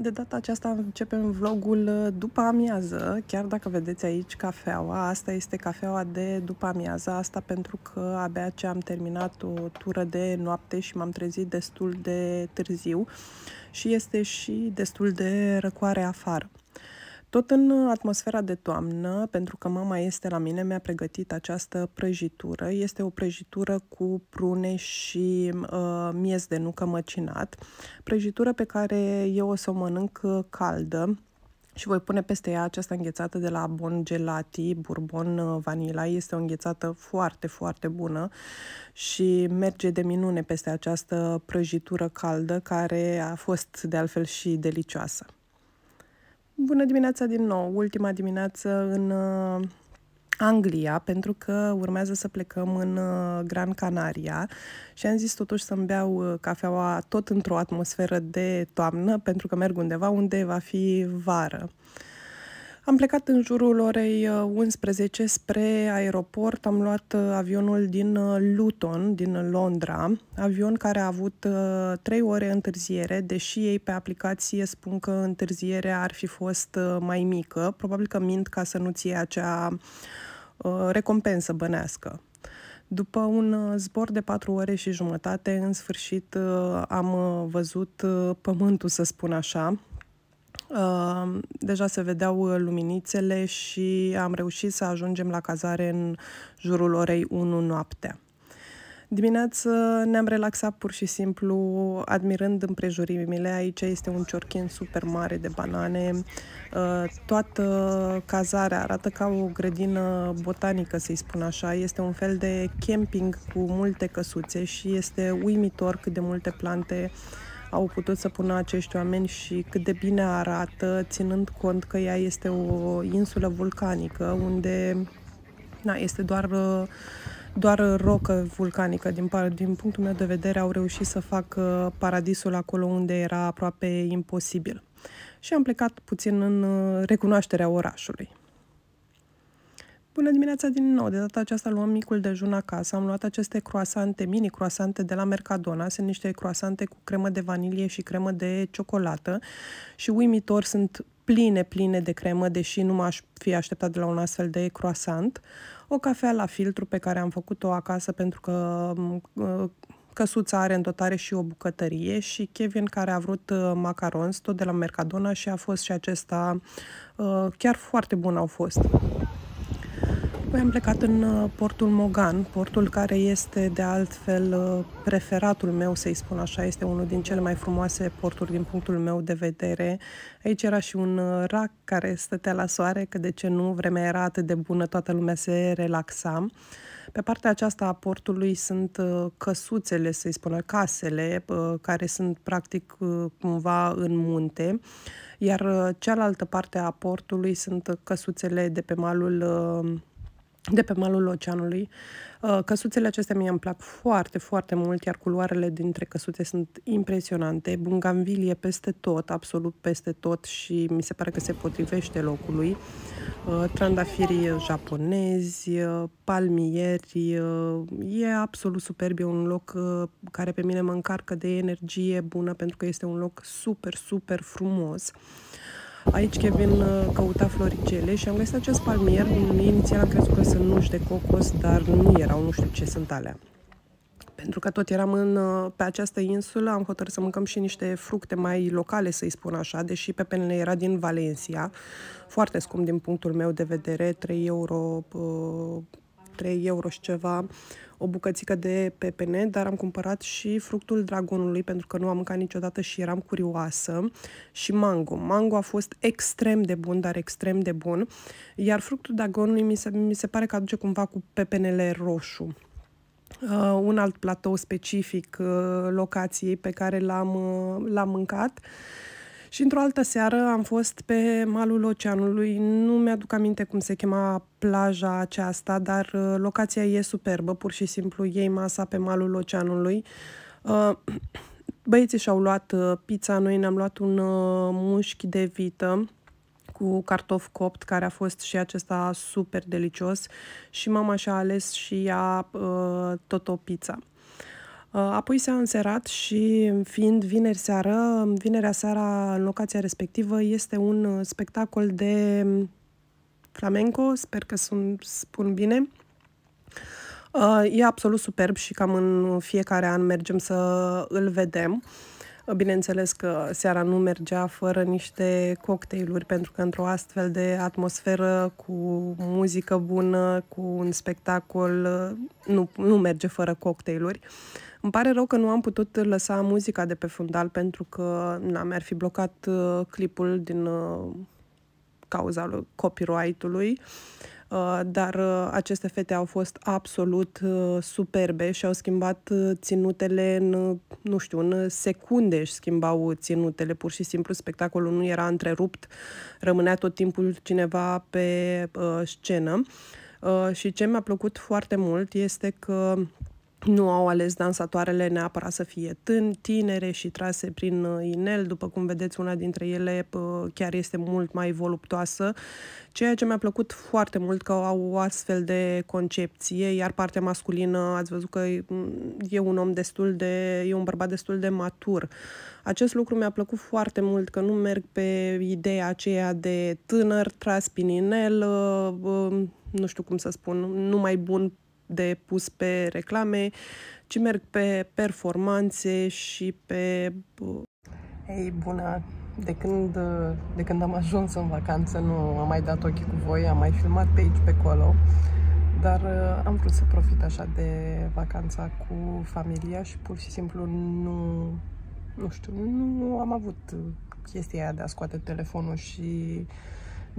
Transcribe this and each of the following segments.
De data aceasta începem vlogul uh, după amiază, chiar dacă vedeți aici cafeaua. Asta este cafeaua de după amiază, asta pentru că abia ce am terminat o tură de noapte și m-am trezit destul de târziu și este și destul de răcoare afară. Tot în atmosfera de toamnă, pentru că mama este la mine, mi-a pregătit această prăjitură. Este o prăjitură cu prune și uh, miez de nucă măcinat. Prăjitură pe care eu o să o mănânc uh, caldă, și voi pune peste ea această înghețată de la Bon Gelati, Bourbon uh, Vanilla. Este o înghețată foarte, foarte bună și merge de minune peste această prăjitură caldă care a fost de altfel și delicioasă. Bună dimineața din nou, ultima dimineață în uh, Anglia, pentru că urmează să plecăm în uh, Gran Canaria și am zis totuși să-mi beau uh, cafeaua tot într-o atmosferă de toamnă, pentru că merg undeva unde va fi vară. Am plecat în jurul orei 11 uh, spre aeroport, am luat uh, avionul din uh, Luton, din Londra, avion care a avut 3 ore întârziere, deși ei pe aplicație spun că întârzierea ar fi fost mai mică, probabil că mint ca să nu ție acea recompensă bănească. După un zbor de patru ore și jumătate, în sfârșit am văzut pământul, să spun așa, Deja se vedeau uh, luminițele și am reușit să ajungem la cazare în jurul orei 1 noaptea. Dimineață ne-am relaxat pur și simplu admirând împrejurimile. Aici este un ciorchin super mare de banane. Uh, toată cazarea arată ca o grădină botanică, să-i spun așa. Este un fel de camping cu multe căsuțe și este uimitor cât de multe plante au putut să pună acești oameni și cât de bine arată, ținând cont că ea este o insulă vulcanică, unde na, este doar, doar rocă vulcanică. Din, din punctul meu de vedere, au reușit să facă paradisul acolo unde era aproape imposibil. Și am plecat puțin în recunoașterea orașului. Bună dimineața din nou! De data aceasta luăm micul dejun acasă. Am luat aceste croasante, mini croasante de la Mercadona. Sunt niște croasante cu cremă de vanilie și cremă de ciocolată și uimitor sunt pline, pline de cremă, deși nu m-aș fi așteptat de la un astfel de croasant. O cafea la filtru pe care am făcut-o acasă pentru că uh, căsuța are în dotare și o bucătărie și Kevin care a vrut uh, macarons tot de la Mercadona și a fost și acesta uh, chiar foarte bun au fost. Apoi am plecat în uh, portul Mogan, portul care este de altfel uh, preferatul meu, să-i spun așa, este unul din cele mai frumoase porturi din punctul meu de vedere. Aici era și un uh, rac care stătea la soare, că de ce nu, vremea era atât de bună, toată lumea se relaxa. Pe partea aceasta a portului sunt căsuțele, să-i spun, casele, care sunt practic cumva în munte, iar cealaltă parte a portului sunt căsuțele de pe malul de pe malul oceanului. Uh, căsuțele acestea mi îmi plac foarte, foarte mult, iar culoarele dintre căsuțe sunt impresionante. Bungambilie peste tot, absolut peste tot și mi se pare că se potrivește locului. Uh, trandafiri japonezi, uh, palmieri, e absolut superb, e un loc care pe mine mă încarcă de energie bună pentru că este un loc super, super frumos. Uh, Aici Kevin uh, căuta floricele și am găsit acest palmier. Inițial am crezut că sunt nuși de cocos, dar nu erau, nu știu ce sunt alea. Pentru că tot eram în, uh, pe această insulă, am hotărât să mâncăm și niște fructe mai locale, să-i spun așa, deși pepenele era din Valencia, foarte scump din punctul meu de vedere, 3 euro uh, 3 euro și ceva o bucățică de pepene, dar am cumpărat și fructul dragonului pentru că nu am mâncat niciodată și eram curioasă și mango. Mango a fost extrem de bun, dar extrem de bun, iar fructul dragonului mi se, mi se pare că aduce cumva cu pepenele roșu. Uh, un alt platou specific uh, locației pe care l-am, uh, l-am mâncat. Uh, și într-o altă seară am fost pe malul oceanului, nu mi-aduc aminte cum se chema plaja aceasta, dar uh, locația e superbă, pur și simplu ei masa pe malul oceanului. Uh, băieții și-au luat uh, pizza, noi ne-am luat un mușchi de vită cu cartof copt, care a fost și acesta super delicios și mama și-a ales și ea tot o pizza. Uh, apoi s-a înserat și, fiind vineri seară, vinerea seara în locația respectivă este un uh, spectacol de um, flamenco, sper că sunt, spun bine. Uh, e absolut superb și cam în fiecare an mergem să îl vedem. Bineînțeles că seara nu mergea fără niște cocktailuri, pentru că într-o astfel de atmosferă, cu muzică bună, cu un spectacol, nu, nu merge fără cocktailuri. Uh, îmi pare rău că nu am putut lăsa muzica de pe fundal pentru că na, mi-ar fi blocat uh, clipul din uh, cauza copyright-ului, uh, dar aceste fete au fost absolut superbe și au schimbat ținutele în, nu știu, în secunde și schimbau ținutele, pur și simplu spectacolul nu era întrerupt, rămânea tot timpul cineva pe scenă. Și ce mi-a plăcut foarte mult este că nu au ales dansatoarele neapărat să fie tân, tinere și trase prin uh, inel. După cum vedeți, una dintre ele uh, chiar este mult mai voluptoasă, ceea ce mi-a plăcut foarte mult că au o astfel de concepție, iar partea masculină, ați văzut că mm, e un om destul de, e un bărbat destul de matur. Acest lucru mi-a plăcut foarte mult, că nu merg pe ideea aceea de tânăr, tras prin inel, uh, um, nu știu cum să spun, nu mai bun de pus pe reclame, ci merg pe performanțe și pe... Ei, bună! De când, de când am ajuns în vacanță, nu am mai dat ochii cu voi, am mai filmat pe aici, pe acolo, dar uh, am vrut să profit așa de vacanța cu familia și pur și simplu nu, nu știu, nu am avut chestia aia de a scoate telefonul și uh,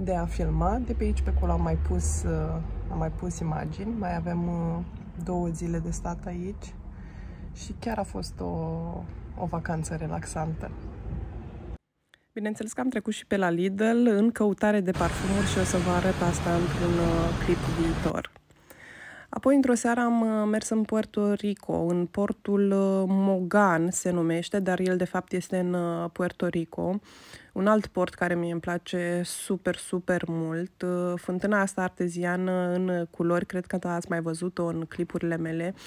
de a filma. De pe aici pe acolo am mai pus, uh, am mai pus imagini. Mai avem uh, două zile de stat aici și chiar a fost o, o vacanță relaxantă. Bineînțeles că am trecut și pe la Lidl în căutare de parfumuri și o să vă arăt asta într-un uh, clip viitor. Apoi, într-o seară, am uh, mers în Puerto Rico, în portul uh, Mogan se numește, dar el de fapt este în uh, Puerto Rico. Un alt port care mie îmi place super, super mult. Fântâna asta arteziană în culori, cred că ați mai văzut-o în clipurile mele. Uh,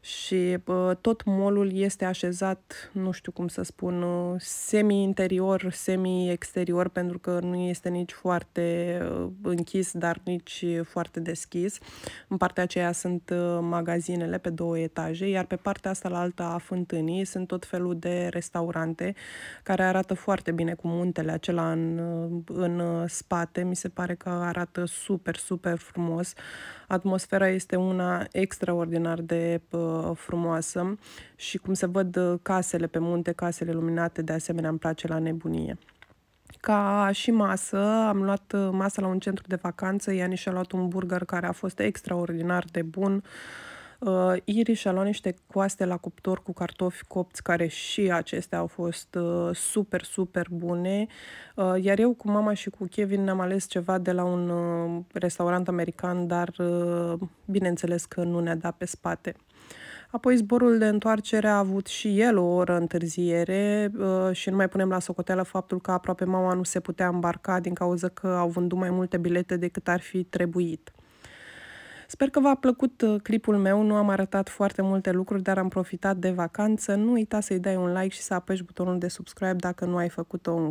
și tot molul este așezat, nu știu cum să spun, uh, semi-interior, semi-exterior, pentru că nu este nici foarte uh, închis, dar nici foarte deschis. În partea aceea sunt uh, magazinele pe două etaje, iar pe partea asta la alta a fântânii sunt tot felul de restaurante care arată foarte bine cu muntele acela în, în spate. Mi se pare că arată super, super frumos. Atmosfera este una extraordinar de frumoasă și cum se văd uh, casele pe munte, casele luminate, de asemenea îmi place la nebunie. Ca și masă, am luat uh, masă la un centru de vacanță, Iani și-a luat un burger care a fost extraordinar de bun, Uh, Iri și-a luat niște coaste la cuptor cu cartofi copți, care și acestea au fost uh, super, super bune. Uh, iar eu cu mama și cu Kevin am ales ceva de la un uh, restaurant american, dar uh, bineînțeles că nu ne-a dat pe spate. Apoi zborul de întoarcere a avut și el o oră întârziere uh, și nu mai punem la socoteală faptul că aproape mama nu se putea îmbarca din cauza că au vândut mai multe bilete decât ar fi trebuit. Sper că v-a plăcut uh, clipul meu, nu am arătat foarte multe lucruri, dar am profitat de vacanță. Nu uita să-i dai un like și să apeși butonul de subscribe dacă nu ai făcut-o încă.